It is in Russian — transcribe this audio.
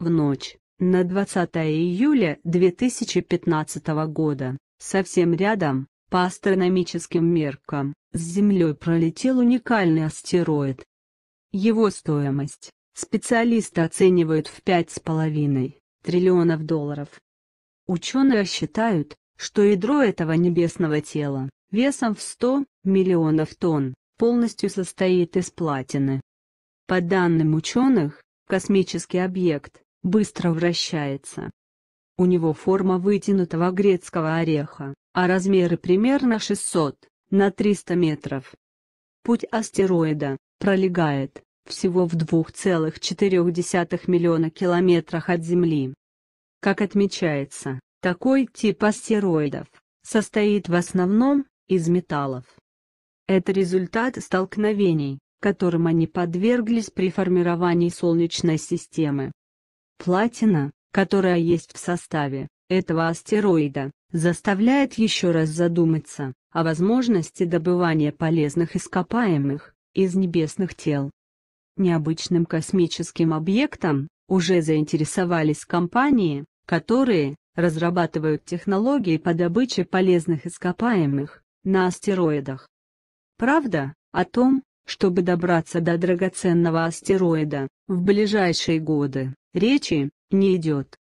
В ночь, на 20 июля 2015 года, совсем рядом, по астрономическим меркам, с Землей пролетел уникальный астероид. Его стоимость, специалисты оценивают в 5,5 триллионов долларов. Ученые считают, что ядро этого небесного тела, весом в 100 миллионов тонн, полностью состоит из платины. По данным ученых, космический объект, быстро вращается. У него форма вытянутого грецкого ореха, а размеры примерно 600 на 300 метров. Путь астероида пролегает всего в 2,4 миллиона километрах от Земли. Как отмечается, такой тип астероидов состоит в основном из металлов. Это результат столкновений, которым они подверглись при формировании Солнечной системы. Платина, которая есть в составе этого астероида, заставляет еще раз задуматься о возможности добывания полезных ископаемых из небесных тел. Необычным космическим объектом уже заинтересовались компании, которые разрабатывают технологии по добыче полезных ископаемых на астероидах. Правда, о том, чтобы добраться до драгоценного астероида в ближайшие годы, Речи не идет.